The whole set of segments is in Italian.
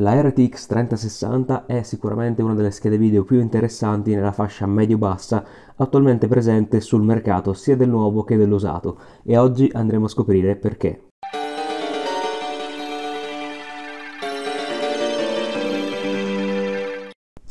La RTX 3060 è sicuramente una delle schede video più interessanti nella fascia medio-bassa attualmente presente sul mercato sia del nuovo che dell'usato e oggi andremo a scoprire perché.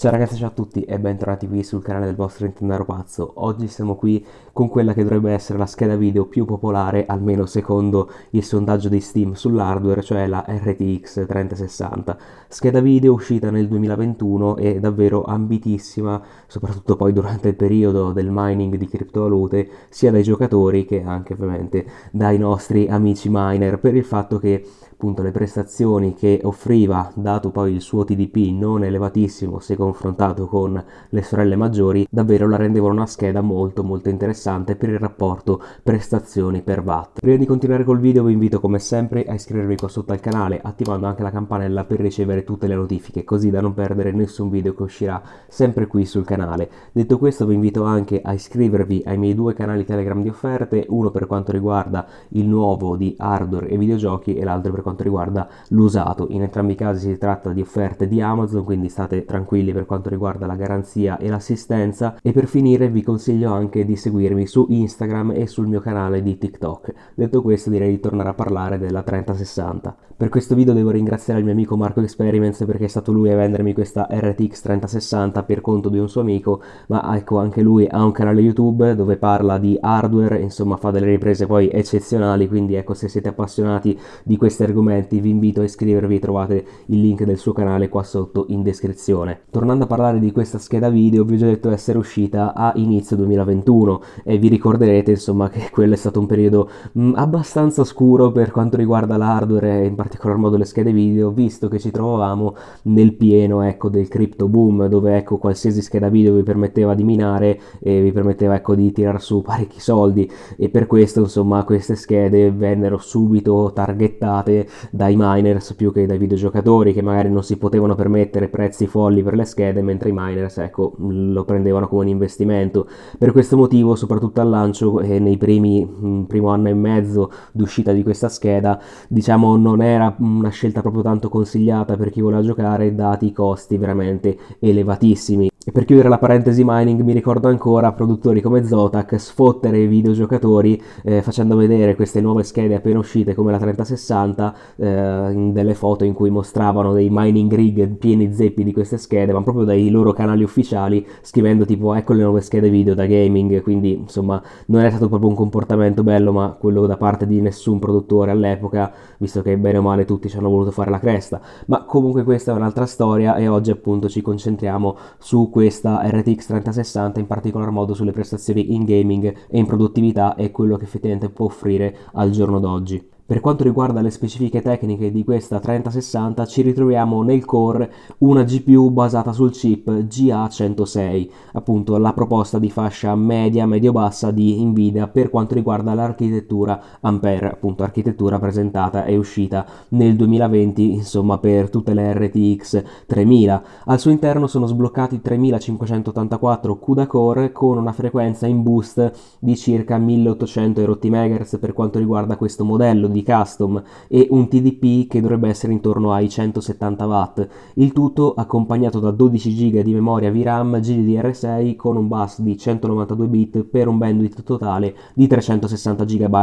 Ciao ragazzi, ciao a tutti e bentornati qui sul canale del vostro Nintendo Pazzo. Oggi siamo qui con quella che dovrebbe essere la scheda video più popolare, almeno secondo il sondaggio di Steam sull'hardware, cioè la RTX 3060. Scheda video uscita nel 2021 e davvero ambitissima, soprattutto poi durante il periodo del mining di criptovalute, sia dai giocatori che anche ovviamente dai nostri amici miner, per il fatto che appunto le prestazioni che offriva, dato poi il suo TDP non elevatissimo se confrontato con le sorelle maggiori, davvero la rendevano una scheda molto molto interessante per il rapporto prestazioni per watt. Prima di continuare col video vi invito come sempre a iscrivervi qua sotto al canale, attivando anche la campanella per ricevere tutte le notifiche, così da non perdere nessun video che uscirà sempre qui sul canale. Detto questo vi invito anche a iscrivervi ai miei due canali Telegram di offerte, uno per quanto riguarda il nuovo di hardware e videogiochi e l'altro per quanto quanto riguarda l'usato. In entrambi i casi si tratta di offerte di Amazon, quindi state tranquilli per quanto riguarda la garanzia e l'assistenza. E per finire vi consiglio anche di seguirmi su Instagram e sul mio canale di TikTok. Detto questo direi di tornare a parlare della 3060. Per questo video devo ringraziare il mio amico Marco Experiments perché è stato lui a vendermi questa RTX 3060 per conto di un suo amico, ma ecco anche lui ha un canale YouTube dove parla di hardware, insomma fa delle riprese poi eccezionali, quindi ecco se siete appassionati di questi argomenti vi invito a iscrivervi, trovate il link del suo canale qua sotto in descrizione. Tornando a parlare di questa scheda video vi ho già detto essere uscita a inizio 2021 e vi ricorderete insomma che quello è stato un periodo mh, mm, abbastanza scuro per quanto riguarda l'hardware e in particolare particolar modo le schede video, visto che ci trovavamo nel pieno ecco, del crypto boom, dove ecco, qualsiasi scheda video vi permetteva di minare e vi permetteva ecco, di tirare su parecchi soldi e per questo insomma queste schede vennero subito targettate dai miners più che dai videogiocatori che magari non si potevano permettere prezzi folli per le schede, mentre i miners ecco, lo prendevano come un investimento. Per questo motivo, soprattutto al lancio e eh, nei primi mh, mm, primo anno e mezzo d'uscita di questa scheda, diciamo non è era una scelta proprio tanto consigliata per chi voleva giocare, dati i costi veramente elevatissimi e per chiudere la parentesi mining mi ricordo ancora produttori come Zotac sfottere i videogiocatori eh, facendo vedere queste nuove schede appena uscite come la 3060 eh, delle foto in cui mostravano dei mining rig pieni zeppi di queste schede ma proprio dai loro canali ufficiali scrivendo tipo ecco le nuove schede video da gaming quindi insomma non è stato proprio un comportamento bello ma quello da parte di nessun produttore all'epoca visto che bene o male tutti ci hanno voluto fare la cresta ma comunque questa è un'altra storia e oggi appunto ci concentriamo su questa RTX 3060 in particolar modo sulle prestazioni in gaming e in produttività e quello che effettivamente può offrire al giorno d'oggi. Per quanto riguarda le specifiche tecniche di questa 3060 ci ritroviamo nel core una GPU basata sul chip GA106, appunto la proposta di fascia media medio-bassa di Nvidia per quanto riguarda l'architettura Ampere, appunto architettura presentata e uscita nel 2020, insomma per tutte le RTX 3000. Al suo interno sono sbloccati 3584 CUDA core con una frequenza in boost di circa 1800 MHz per quanto riguarda questo modello di custom e un TDP che dovrebbe essere intorno ai 170 watt, il tutto accompagnato da 12 GB di memoria VRAM GDDR6 con un bus di 192 bit per un bandwidth totale di 360 GB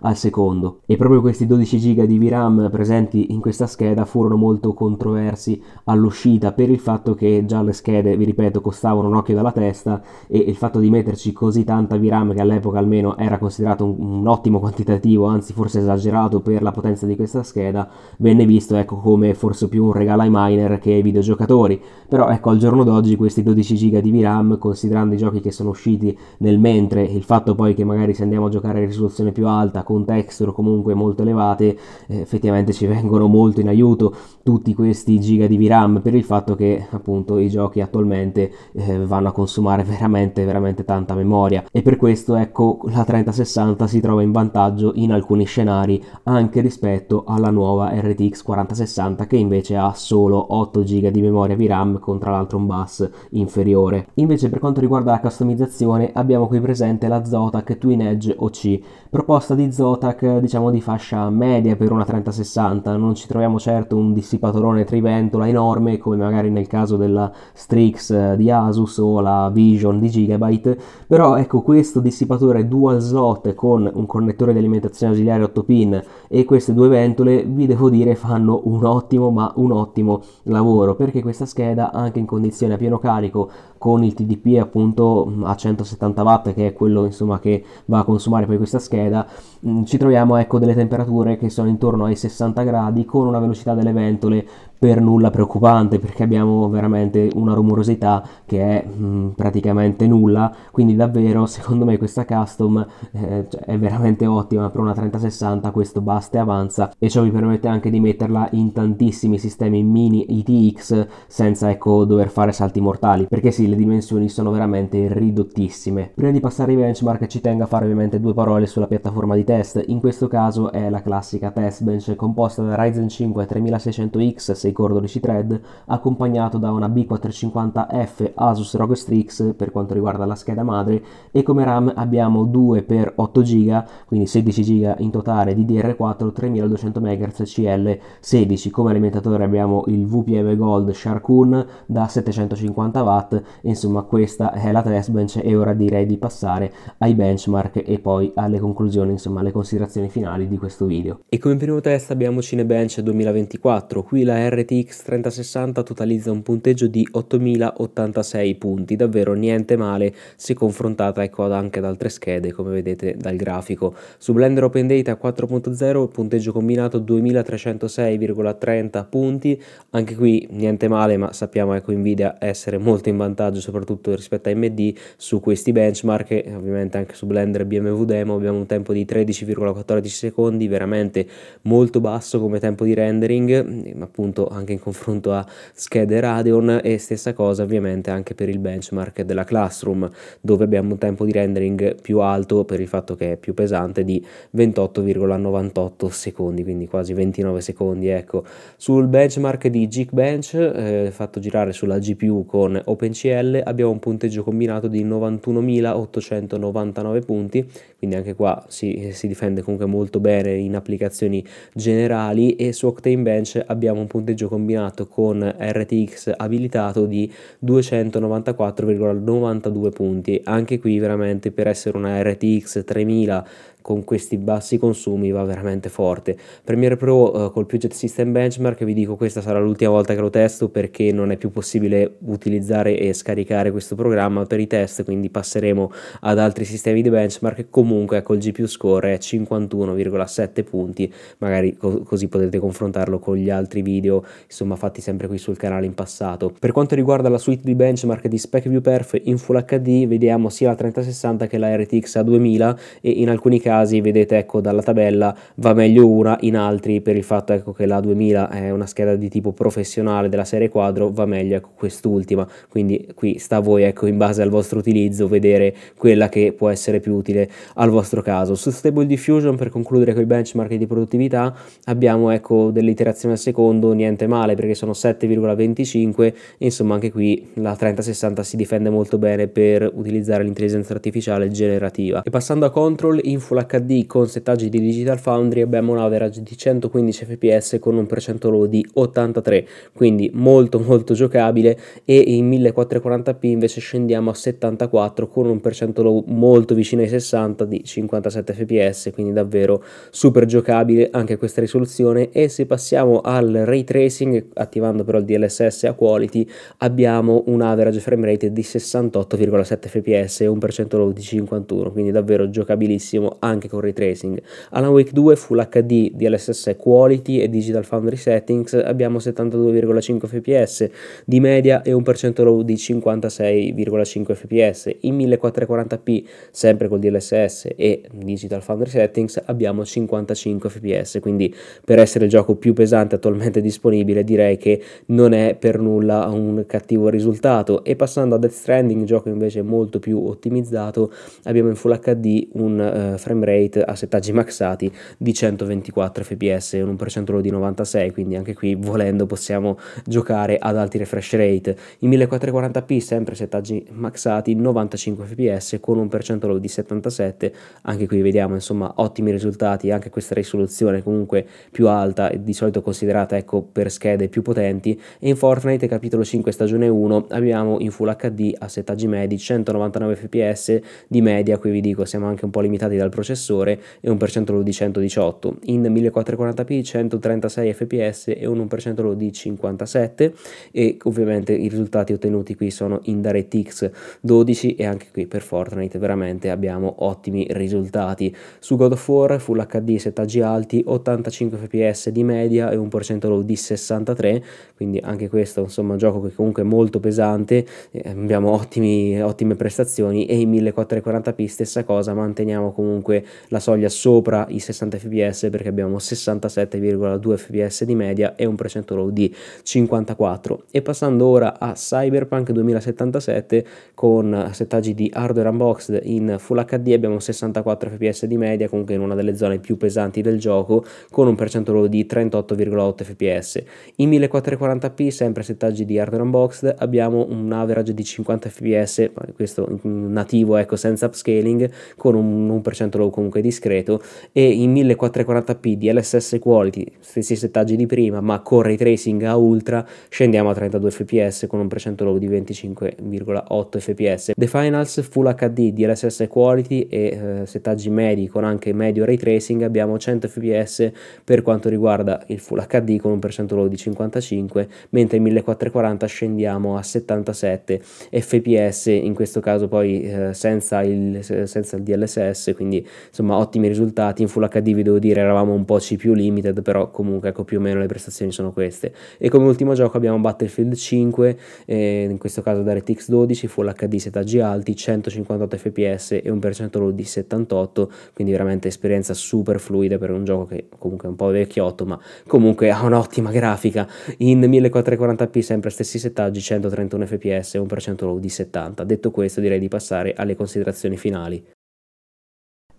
al secondo. E proprio questi 12 GB di VRAM presenti in questa scheda furono molto controversi all'uscita per il fatto che già le schede, vi ripeto, costavano un occhio dalla testa e il fatto di metterci così tanta VRAM che all'epoca almeno era considerato un, un ottimo quantitativo, anzi forse esagerato considerato per la potenza di questa scheda venne visto ecco, come forse più un regalo ai miner che ai videogiocatori però ecco al giorno d'oggi questi 12 giga di VRAM considerando i giochi che sono usciti nel mentre il fatto poi che magari se andiamo a giocare a risoluzione più alta con texture comunque molto elevate eh, effettivamente ci vengono molto in aiuto tutti questi giga di VRAM per il fatto che appunto i giochi attualmente eh, vanno a consumare veramente veramente tanta memoria e per questo ecco la 3060 si trova in vantaggio in alcuni scenari anche rispetto alla nuova RTX 4060 che invece ha solo 8 GB di memoria VRAM con tra l'altro un bus inferiore. Invece per quanto riguarda la customizzazione abbiamo qui presente la Zotac Twin Edge OC, proposta di Zotac diciamo di fascia media per una 3060, non ci troviamo certo un dissipatorone triventola enorme come magari nel caso della Strix eh, di Asus o la Vision di Gigabyte, però ecco questo dissipatore dual slot con un connettore di alimentazione ausiliare 8 pin e queste due ventole vi devo dire fanno un ottimo ma un ottimo lavoro perché questa scheda anche in condizione a pieno carico con il TDP appunto a 170 watt che è quello insomma che va a consumare poi questa scheda mh, mm, ci troviamo ecco delle temperature che sono intorno ai 60 gradi con una velocità delle ventole per nulla preoccupante perché abbiamo veramente una rumorosità che è mh, mm, praticamente nulla quindi davvero secondo me questa custom eh, cioè, è veramente ottima per una 3060 questo basta e avanza e ciò vi permette anche di metterla in tantissimi sistemi mini ITX senza ecco dover fare salti mortali perché sì le dimensioni sono veramente ridottissime prima di passare ai benchmark ci tengo a fare ovviamente due parole sulla piattaforma di test in questo caso è la classica test bench composta da Ryzen 5 3600X 6 ricordo 12 thread, accompagnato da una B450F Asus ROG Strix per quanto riguarda la scheda madre e come RAM abbiamo 2x8 GB, quindi 16 GB in totale di dr 4 3200 MHz CL16. Come alimentatore abbiamo il VPM Gold Sharkoon da 750 W, insomma questa è la test bench e ora direi di passare ai benchmark e poi alle conclusioni, insomma alle considerazioni finali di questo video. E come primo test abbiamo Cinebench 2024, qui la R RTX 3060 totalizza un punteggio di 8086 punti, davvero niente male se confrontata ecco, anche ad altre schede come vedete dal grafico. Su Blender Open Data 4.0 punteggio combinato 2306,30 punti, anche qui niente male ma sappiamo ecco Nvidia essere molto in vantaggio soprattutto rispetto a AMD su questi benchmark e ovviamente anche su Blender BMW Demo abbiamo un tempo di 13,14 secondi veramente molto basso come tempo di rendering mm, appunto anche in confronto a schede Radeon e stessa cosa ovviamente anche per il benchmark della Classroom dove abbiamo un tempo di rendering più alto per il fatto che è più pesante di 28,98 secondi, quindi quasi 29 secondi. Ecco. Sul benchmark di Geekbench eh, fatto girare sulla GPU con OpenCL abbiamo un punteggio combinato di 91.899 punti, quindi anche qua si, si difende comunque molto bene in applicazioni generali e su Octane Bench abbiamo un punteggio punteggio combinato con RTX abilitato di 294,92 punti. Anche qui veramente per essere una RTX 3000 con questi bassi consumi va veramente forte. Premiere Pro eh, col Puget System Benchmark vi dico questa sarà l'ultima volta che lo testo perché non è più possibile utilizzare e scaricare questo programma per i test, quindi passeremo ad altri sistemi di benchmark. Comunque col ecco, il GPU score è 51,7 punti, magari co così potete confrontarlo con gli altri video insomma fatti sempre qui sul canale in passato. Per quanto riguarda la suite di benchmark di SpecView Perf in Full HD vediamo sia la 3060 che la RTX a 2000 e in alcuni casi casi vedete ecco dalla tabella va meglio una, in altri per il fatto ecco che la 2000 è una scheda di tipo professionale della serie quadro va meglio ecco quest'ultima, quindi qui sta a voi ecco in base al vostro utilizzo vedere quella che può essere più utile al vostro caso. Su Stable Diffusion per concludere con i benchmark di produttività abbiamo ecco delle iterazioni al secondo, niente male perché sono 7,25, insomma anche qui la 3060 si difende molto bene per utilizzare l'intelligenza artificiale generativa. E passando a control, info la HD con settaggi di Digital Foundry abbiamo un average di 115 fps con un percentolo di 83, quindi molto molto giocabile e in 1440p invece scendiamo a 74 con un percentolo molto vicino ai 60 di 57 fps, quindi davvero super giocabile anche questa risoluzione e se passiamo al ray tracing attivando però il DLSS a quality abbiamo un average frame rate di 68,7 fps e un percentolo di 51, quindi davvero giocabilissimo anche anche con ray tracing. Alan Wake 2 Full HD, DLSS Quality e Digital Foundry Settings abbiamo 72,5 fps di media e un percentolo di 56,5 fps. In 1440p, sempre col DLSS e Digital Foundry Settings, abbiamo 55 fps, quindi per essere il gioco più pesante attualmente disponibile direi che non è per nulla un cattivo risultato. E passando a Death Stranding, gioco invece molto più ottimizzato, abbiamo in Full HD un uh, frame frame a settaggi maxati di 124 fps e un percentuale di 96, quindi anche qui volendo possiamo giocare ad alti refresh rate. In 1440p sempre settaggi maxati 95 fps con un percentuale di 77, anche qui vediamo insomma ottimi risultati, anche questa risoluzione comunque più alta e di solito considerata ecco per schede più potenti e in Fortnite capitolo 5 stagione 1 abbiamo in Full HD a settaggi medi 199 fps di media, qui vi dico siamo anche un po' limitati dal processo processore e un percentolo di 118, in 1440p 136 fps e un percentolo di 57 e ovviamente i risultati ottenuti qui sono in DirectX 12 e anche qui per Fortnite veramente abbiamo ottimi risultati. Su God of War Full HD settaggi alti, 85 fps di media e un percentolo di 63, quindi anche questo insomma un gioco che comunque è molto pesante, eh, abbiamo ottimi, ottime prestazioni e in 1440p stessa cosa, manteniamo comunque comunque la soglia sopra i 60 fps perché abbiamo 67,2 fps di media e un low di 54. E passando ora a Cyberpunk 2077 con settaggi di hardware unboxed in Full HD abbiamo 64 fps di media, comunque in una delle zone più pesanti del gioco con un percento low di 38,8 fps. In 1440p sempre settaggi di hardware unboxed abbiamo un average di 50 fps, questo nativo ecco senza upscaling con un, un low o comunque discreto e in 1440p DLSS quality, stessi settaggi di prima ma con ray tracing a ultra scendiamo a 32 fps con un percento low di 25,8 fps. The Finals Full HD DLSS quality e eh, settaggi medi con anche medio ray tracing abbiamo 100 fps per quanto riguarda il Full HD con un percento low di 55 mentre in 1440 scendiamo a 77 fps in questo caso poi eh, senza, il, senza il DLSS quindi insomma ottimi risultati in Full HD vi devo dire eravamo un po' c più limited però comunque ecco più o meno le prestazioni sono queste e come ultimo gioco abbiamo Battlefield 5 eh, in questo caso da RTX 12 Full HD setaggi alti 158 fps e un percentolo di 78 quindi veramente esperienza super fluida per un gioco che comunque è un po' vecchiotto ma comunque ha un'ottima grafica in 1440p sempre stessi settaggi 131 fps e un percentolo di 70 detto questo direi di passare alle considerazioni finali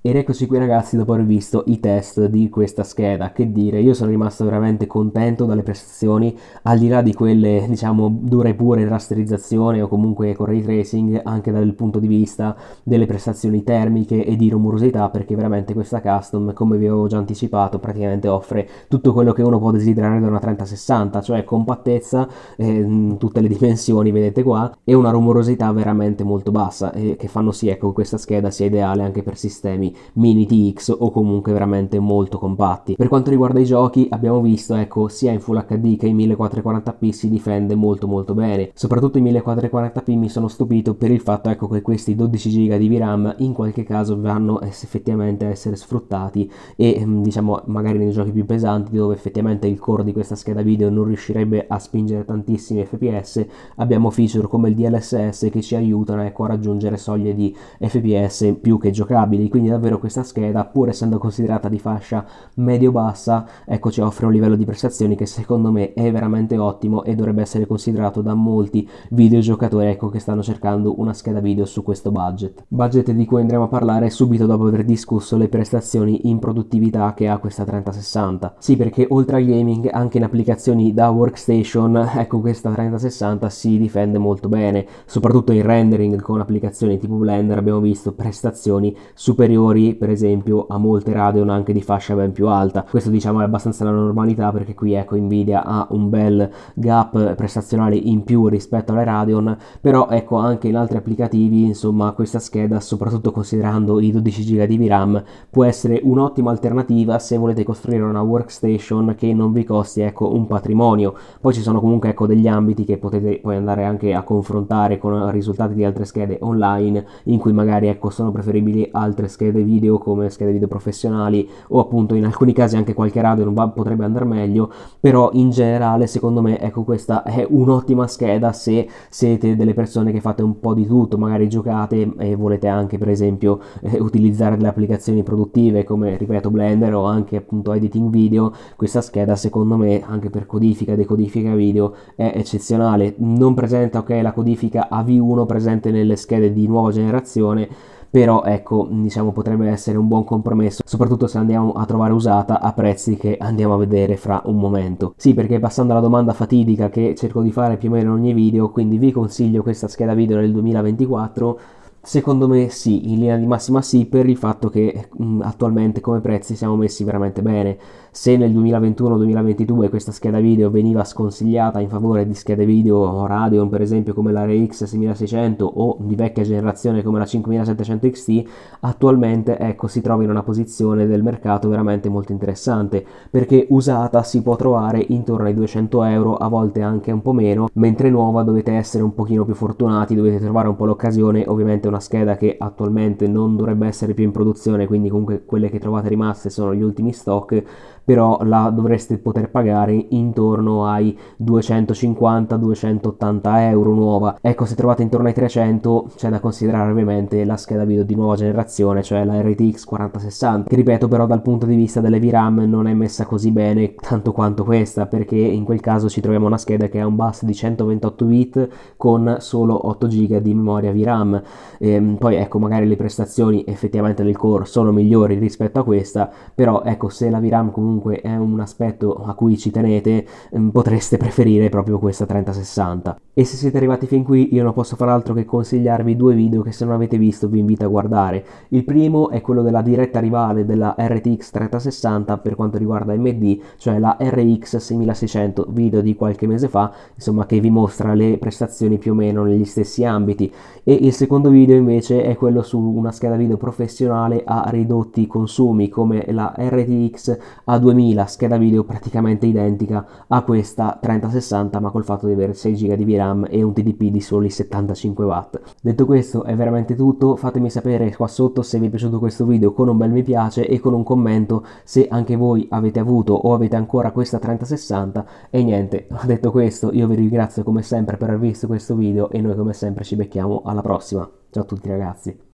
ed eccoci qui ragazzi dopo aver visto i test di questa scheda, che dire, io sono rimasto veramente contento dalle prestazioni, al di là di quelle diciamo dure e pure in rasterizzazione o comunque con ray tracing, anche dal punto di vista delle prestazioni termiche e di rumorosità, perché veramente questa custom, come vi avevo già anticipato, praticamente offre tutto quello che uno può desiderare da una 3060, cioè compattezza, eh, tutte le dimensioni vedete qua, e una rumorosità veramente molto bassa, eh, che fanno sì ecco, che questa scheda sia ideale anche per sistemi mini TX o comunque veramente molto compatti. Per quanto riguarda i giochi abbiamo visto ecco sia in Full HD che in 1440p si difende molto molto bene, soprattutto in 1440p mi sono stupito per il fatto ecco che questi 12 GB di VRAM in qualche caso vanno effettivamente a essere sfruttati e mm, diciamo magari nei giochi più pesanti dove effettivamente il core di questa scheda video non riuscirebbe a spingere tantissimi fps abbiamo feature come il DLSS che ci aiutano ecco, a raggiungere soglie di fps più che giocabili quindi davvero ovvero questa scheda, pur essendo considerata di fascia medio-bassa, ecco ci offre un livello di prestazioni che secondo me è veramente ottimo e dovrebbe essere considerato da molti videogiocatori ecco, che stanno cercando una scheda video su questo budget. Budget di cui andremo a parlare subito dopo aver discusso le prestazioni in produttività che ha questa 3060. Sì, perché oltre al gaming anche in applicazioni da workstation, ecco questa 3060 si difende molto bene, soprattutto in rendering con applicazioni tipo Blender abbiamo visto prestazioni superiori fuori per esempio a molte Radeon anche di fascia ben più alta questo diciamo è abbastanza la normalità perché qui ecco Nvidia ha un bel gap prestazionale in più rispetto alle Radeon però ecco anche in altri applicativi insomma questa scheda soprattutto considerando i 12 giga di RAM può essere un'ottima alternativa se volete costruire una workstation che non vi costi ecco un patrimonio poi ci sono comunque ecco degli ambiti che potete poi andare anche a confrontare con risultati di altre schede online in cui magari ecco sono preferibili altre schede video come schede video professionali o appunto in alcuni casi anche qualche radio va, potrebbe andare meglio, però in generale secondo me ecco questa è un'ottima scheda se siete delle persone che fate un po' di tutto, magari giocate e volete anche per esempio eh, utilizzare delle applicazioni produttive come ripeto Blender o anche appunto editing video, questa scheda secondo me anche per codifica e decodifica video è eccezionale, non presenta ok la codifica AV1 presente nelle schede di nuova generazione però ecco, diciamo potrebbe essere un buon compromesso, soprattutto se andiamo a trovare usata a prezzi che andiamo a vedere fra un momento. Sì, perché passando alla domanda fatidica che cerco di fare più o meno in ogni video, quindi vi consiglio questa scheda video del 2024 Secondo me sì, in linea di massima sì, per il fatto che mh, mm, attualmente come prezzi siamo messi veramente bene. Se nel 2021-2022 questa scheda video veniva sconsigliata in favore di schede video Radeon per esempio come la RX 6600 o di vecchia generazione come la 5700 XT, attualmente ecco si trova in una posizione del mercato veramente molto interessante perché usata si può trovare intorno ai 200 euro, a volte anche un po' meno, mentre nuova dovete essere un pochino più fortunati, dovete trovare un po' l'occasione, ovviamente una una scheda che attualmente non dovrebbe essere più in produzione, quindi comunque quelle che trovate rimaste sono gli ultimi stock però la dovreste poter pagare intorno ai 250-280 euro nuova. Ecco, se trovate intorno ai 300 c'è da considerare ovviamente la scheda video di nuova generazione, cioè la RTX 4060, che ripeto però dal punto di vista delle VRAM non è messa così bene tanto quanto questa, perché in quel caso ci troviamo una scheda che ha un bus di 128 bit con solo 8 GB di memoria VRAM. Ehm, poi ecco, magari le prestazioni effettivamente del core sono migliori rispetto a questa, però ecco, se la VRAM comunque comunque è un aspetto a cui ci tenete, ehm, potreste preferire proprio questa 3060. E se siete arrivati fin qui io non posso far altro che consigliarvi due video che se non avete visto vi invito a guardare. Il primo è quello della diretta rivale della RTX 3060 per quanto riguarda AMD, cioè la RX 6600, video di qualche mese fa, insomma che vi mostra le prestazioni più o meno negli stessi ambiti. E il secondo video invece è quello su una scheda video professionale a ridotti consumi come la RTX a 2000, scheda video praticamente identica a questa 3060 ma col fatto di avere 6 GB di VRAM e un TDP di soli 75W. Detto questo è veramente tutto, fatemi sapere qua sotto se vi è piaciuto questo video con un bel mi piace e con un commento se anche voi avete avuto o avete ancora questa 3060 e niente, detto questo io vi ringrazio come sempre per aver visto questo video e noi come sempre ci becchiamo alla prossima. Ciao a tutti ragazzi!